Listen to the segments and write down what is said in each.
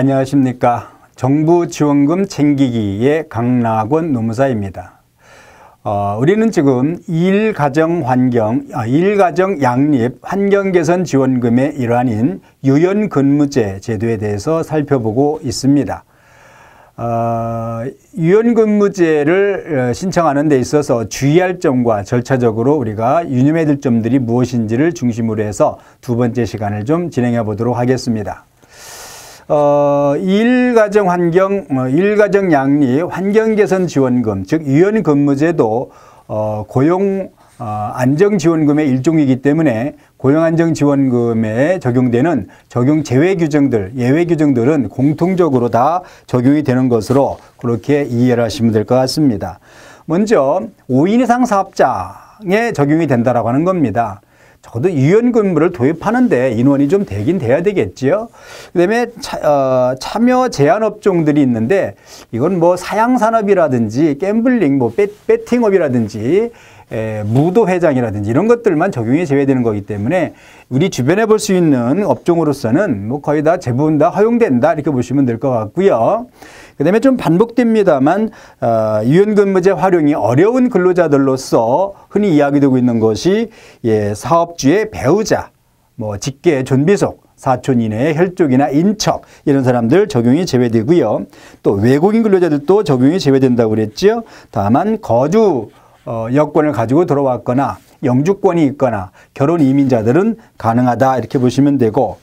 안녕하십니까. 정부 지원금 챙기기의 강락원 노무사입니다. 어, 우리는 지금 일가정 환경, 아, 일가정 양립 환경 개선 지원금의 일환인 유연 근무제 제도에 대해서 살펴보고 있습니다. 어, 유연 근무제를 어, 신청하는 데 있어서 주의할 점과 절차적으로 우리가 유념해야 될 점들이 무엇인지를 중심으로 해서 두 번째 시간을 좀 진행해 보도록 하겠습니다. 어, 일가정 환경, 뭐 일가정 양립, 환경 개선 지원금, 즉 유연 근무제도 어, 고용 어, 안정 지원금의 일종이기 때문에 고용 안정 지원금에 적용되는 적용 제외 규정들, 예외 규정들은 공통적으로 다 적용이 되는 것으로 그렇게 이해를 하시면 될 것 같습니다. 먼저 5인 이상 사업장에 적용이 된다라고 하는 겁니다. 적어도 유연근무를 도입하는데 인원이 좀 되긴 돼야 되겠지요. 그다음에 어, 참여 제한 업종들이 있는데 이건 뭐 사양산업이라든지 갬블링, 뭐 배, 배팅업이라든지 에, 무도 회장이라든지 이런 것들만 적용이 제외되는 거기 때문에 우리 주변에 볼 수 있는 업종으로서는 뭐 거의 다제부분다 허용된다 이렇게 보시면 될 것 같고요. 그다음에 좀 반복됩니다만 어, 유연근무제 활용이 어려운 근로자들로서 흔히 이야기되고 있는 것이 예, 사업주의 배우자, 뭐 직계 존비속 사촌 이내의 혈족이나 인척 이런 사람들 적용이 제외되고요. 또 외국인 근로자들도 적용이 제외된다고 그랬죠 다만 거주 어, 여권을 가지고 들어왔거나 영주권이 있거나 결혼 이민자들은 가능하다 이렇게 보시면 되고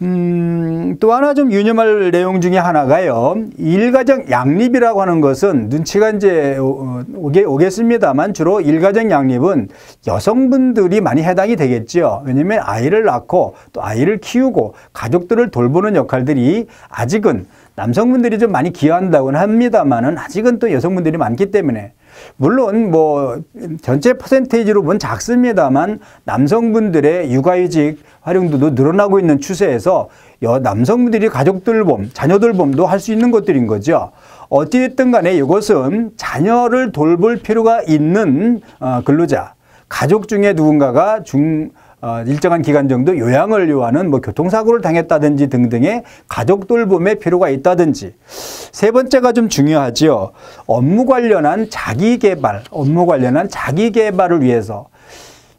음, 또 하나 좀 유념할 내용 중에 하나가요. 일가정 양립이라고 하는 것은 눈치가 이제 오게, 오겠습니다만 주로 일가정 양립은 여성분들이 많이 해당이 되겠죠. 왜냐면 아이를 낳고 또 아이를 키우고 가족들을 돌보는 역할들이 아직은 남성분들이 좀 많이 기여한다고는 합니다만은 아직은 또 여성분들이 많기 때문에 물론 뭐 전체 퍼센테이지로 보면 작습니다만 남성분들의 육아휴직 활용도도 늘어나고 있는 추세에서 여 남성분들이 가족 돌봄, 자녀 돌봄도 할 수 있는 것들인 거죠. 어찌됐든 간에 이것은 자녀를 돌볼 필요가 있는 어, 근로자, 가족 중에 누군가가 중, 어, 일정한 기간 정도 요양을 요하는 뭐 교통사고를 당했다든지 등등의 가족 돌봄의 필요가 있다든지 세 번째가 좀 중요하지요. 업무 관련한 자기 개발, 업무 관련한 자기 개발을 위해서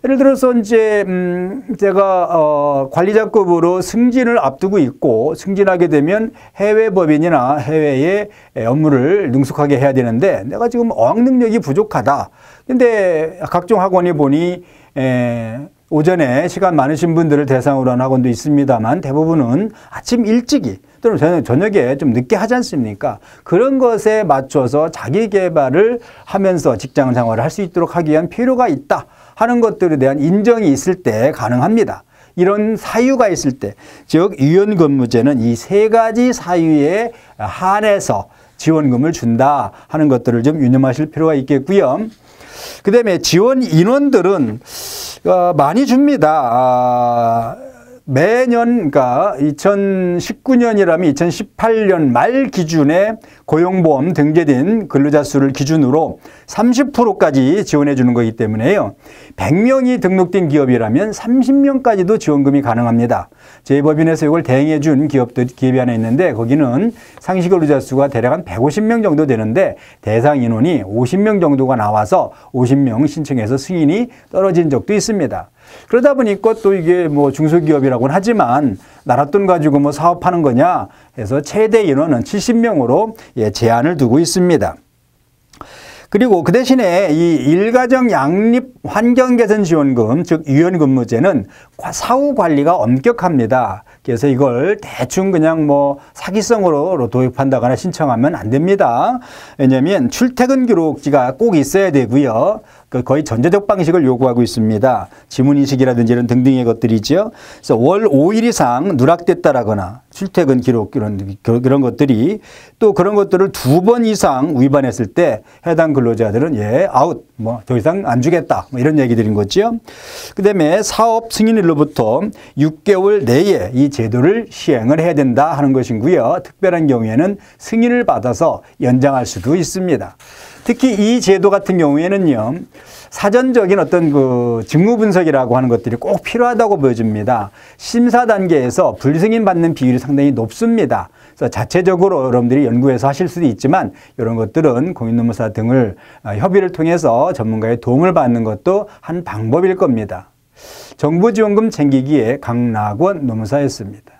예를 들어서 이제 음 제가 어 관리자급으로 승진을 앞두고 있고 승진하게 되면 해외 법인이나 해외의 업무를 능숙하게 해야 되는데 내가 지금 어학 능력이 부족하다. 근데 각종 학원에 보니 에 오전에 시간 많으신 분들을 대상으로 한 학원도 있습니다만 대부분은 아침 일찍이 또는 저녁에 좀 늦게 하지 않습니까? 그런 것에 맞춰서 자기 개발을 하면서 직장 생활을 할 수 있도록 하기 위한 필요가 있다 하는 것들에 대한 인정이 있을 때 가능합니다. 이런 사유가 있을 때, 즉 유연 근무제는 이 세 가지 사유에 한해서 지원금을 준다 하는 것들을 좀 유념하실 필요가 있겠고요. 그 다음에 지원 인원들은 어, 많이 줍니다. 아, 매년 그러니까 2019년이라면 2018년 말 기준에 고용보험 등재된 근로자 수를 기준으로 30%까지 지원해 주는 거기 때문에요. 100명이 등록된 기업이라면 30명까지도 지원금이 가능합니다. 재법인에서 이걸 대행해 준 기업들, 기업이 하나 있는데 거기는 상시 근로자 수가 대략 한 150명 정도 되는데 대상 인원이 50명 정도가 나와서 50명 신청해서 승인이 떨어진 적도 있습니다. 그러다 보니까 또 이게 뭐 중소기업이라고는 하지만 나랏돈 가지고 뭐 사업하는 거냐 해서 최대 인원은 70명으로 예, 제한을 두고 있습니다. 그리고 그 대신에 이 일가정 양립 환경 개선 지원금 즉 유연 근무제는 사후 관리가 엄격합니다. 그래서 이걸 대충 그냥 뭐 사기성으로 도입한다거나 신청하면 안 됩니다. 왜냐면 출퇴근 기록지가 꼭 있어야 되고요. 그 거의 전제적 방식을 요구하고 있습니다. 지문인식이라든지 이런 등등의 것들이지요. 그래서 월 5일 이상 누락됐다라거나 출퇴근 기록 이런, 그런 것들이 또 그런 것들을 두 번 이상 위반했을 때 해당 근로자들은 예, 아웃, 뭐 더 이상 안 주겠다. 뭐 이런 얘기들인 거지요. 그 다음에 사업 승인일로부터 6개월 내에 이 제도를 시행을 해야 된다 하는 것이고요. 특별한 경우에는 승인을 받아서 연장할 수도 있습니다. 특히 이 제도 같은 경우에는요. 사전적인 어떤 그 직무 분석이라고 하는 것들이 꼭 필요하다고 보여집니다. 심사 단계에서 불승인 받는 비율이 상당히 높습니다. 그래서 자체적으로 여러분들이 연구해서 하실 수도 있지만 이런 것들은 공인노무사 등을 아, 협의를 통해서 전문가의 도움을 받는 것도 한 방법일 겁니다. 정부지원금 챙기기에 강낙원 노무사였습니다.